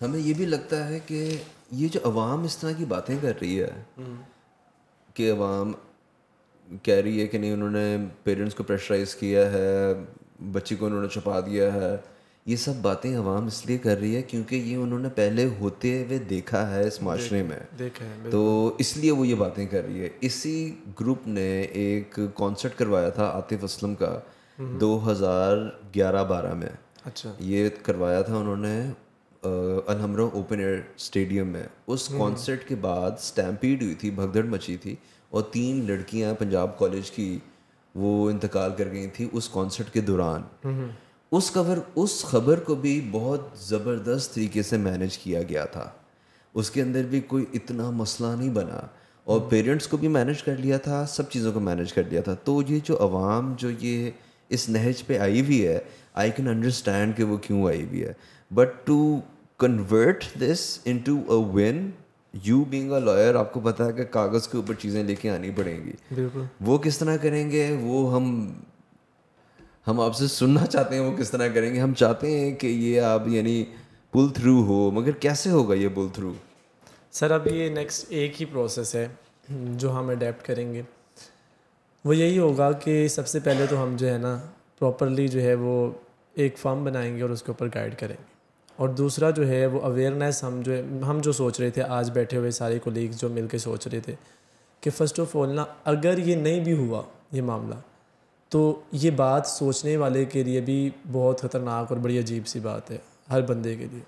हमें ये भी लगता है कि ये जो अवाम इस तरह की बातें कर रही है कि अवाम कह रही है कि नहीं उन्होंने पेरेंट्स को प्रेशराइज किया है बच्ची को उन्होंने छुपा दिया है ये सब बातें अवाम इसलिए कर रही है क्योंकि ये उन्होंने पहले होते हुए देखा है इस माशरे में देखा है तो इसलिए वो ये बातें कर रही है इसी ग्रुप ने एक कॉन्सर्ट करवाया था आतिफ असलम का 2011-12 हम्म। में अच्छा ये करवाया था उन्होंने अनहमरों ओपन एयर स्टेडियम में उस कॉन्सर्ट हम्म। के बाद स्टैम्पीड हुई थी भगदड़ मची थी और तीन लड़कियां पंजाब कॉलेज की वो इंतकाल कर गई थी उस कॉन्सर्ट के दौरान हम्म। उस खबर उस खबर को भी बहुत ज़बरदस्त तरीके से मैनेज किया गया था उसके अंदर भी कोई इतना मसला नहीं बना और पेरेंट्स हम्म। को भी मैनेज कर लिया था सब चीज़ों को मैनेज कर लिया था तो ये जो आवाम जो ये इस नहज पे आई हुई है आई कैन अंडरस्टैंड कि वो क्यों आई हुई है but to convert this into a win you being a lawyer आपको पता है कि कागज़ के ऊपर चीज़ें लेके आनी पड़ेंगी वो किस तरह करेंगे वो हम हम आपसे सुनना चाहते हैं वो किस तरह करेंगे हम चाहते हैं कि ये आप यानी पुल थ्रू हो मगर कैसे होगा ये पुल थ्रू सर अब ये नेक्स्ट एक ही प्रोसेस है जो हम अडेप्ट करेंगे वो यही होगा कि सबसे पहले तो हम जो है ना प्रॉपरली जो है वो एक फॉर्म बनाएंगे और उसके ऊपर गाइड करेंगे और दूसरा जो है वो अवेयरनेस हम जो हम जो सोच रहे थे आज बैठे हुए सारे कोलीग्स जो मिल के सोच रहे थे कि फ़र्स्ट ऑफ ऑल ना अगर ये नहीं भी हुआ ये मामला तो ये बात सोचने वाले के लिए भी बहुत ख़तरनाक और बड़ी अजीब सी बात है हर बंदे के लिए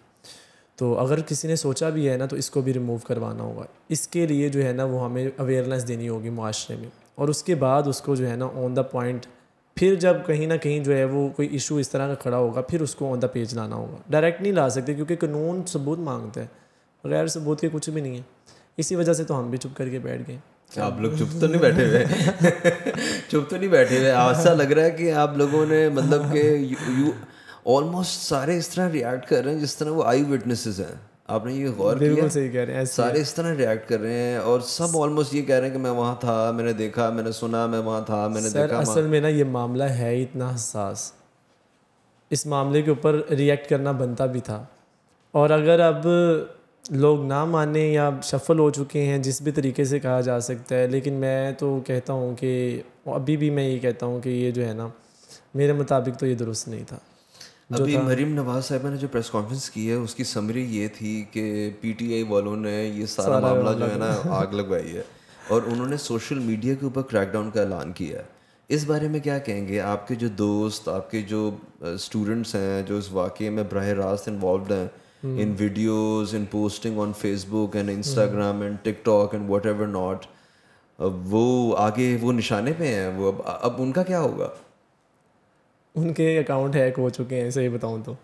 तो अगर किसी ने सोचा भी है ना तो इसको भी रिमूव करवाना होगा इसके लिए जो है ना वो हमें अवेयरनेस देनी होगी माशरे में और उसके बाद उसको जो है ना ऑन द पॉइंट फिर जब कहीं ना कहीं जो है वो कोई इशू इस तरह का खड़ा होगा फिर उसको ऑन द पेज लाना होगा डायरेक्ट नहीं ला सकते क्योंकि कानून सबूत मांगते हैं गैर सबूत के कुछ भी नहीं है इसी वजह से तो हम भी चुप करके बैठ गए आप लोग चुप तो नहीं बैठे हुए चुप तो नहीं बैठे हुए ऐसा लग रहा है कि आप लोगों ने मतलब कि यू ऑलमोस्ट सारे इस तरह रिएक्ट कर रहे हैं जिस तरह वो आई विटनेसेस हैं आपने ये गौर किया सही कह रहे हैं सारे इस तरह रिएक्ट कर रहे हैं और सब ऑलमोस्ट ये कह रहे हैं कि मैं वहाँ था मैंने देखा मैंने सुना मैं वहाँ था मैंने सर, देखा असल में ना ये मामला है इतना हसास इस मामले के ऊपर रिएक्ट करना बनता भी था और अगर अब लोग ना माने या शफल हो चुके हैं जिस भी तरीके से कहा जा सकता है लेकिन मैं तो कहता हूँ कि अभी भी मैं ये कहता हूँ कि ये जो है ना मेरे मुताबिक तो ये दुरुस्त नहीं था अभी मरीम नवाज साहिबा ने जो प्रेस कॉन्फ्रेंस की है उसकी समरी ये थी कि पीटीआई वालों ने ये सारा मामला जो है ना आग लगवाई है और उन्होंने सोशल मीडिया के ऊपर क्रैकडाउन का ऐलान किया है इस बारे में क्या कहेंगे आपके जो दोस्त आपके जो स्टूडेंट्स हैं जो इस वाक़े में बरह रास्त इन्वॉल्व हैं hmm. In videos in posting on Facebook and Instagram and TikTok and whatever not वो आगे वो निशाने पे हैं वो अब अब उनका क्या होगा उनके अकाउंट हैक हो चुके हैं सही बताऊँ तो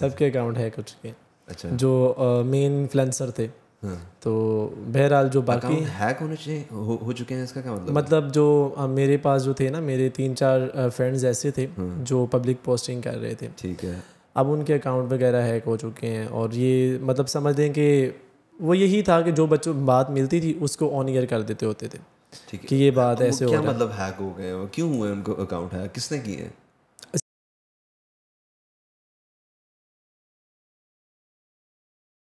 सबके अकाउंट हैक हो चुके हैं अच्छा जो मेन इन्फ्लुएंसर थे हाँ। तो बहरहाल जो बाकी हैक होने चाहिए हो, हो चुके हैं इसका क्या मतलब मतलब जो आ, मेरे पास जो थे ना मेरे तीन चार फ्रेंड्स ऐसे थे हाँ। जो पब्लिक पोस्टिंग कर रहे थे ठीक है अब उनके अकाउंट वगैरह हैक हो चुके हैं और ये मतलब समझ दें कि वो यही था कि जो बच्चों बात मिलती थी उसको ऑन ईयर कर देते होते थे ठीक है कि ये बात ऐसे हो क्या मतलब हैक हो गए क्यों हुए उनको अकाउंट हैक किसने किए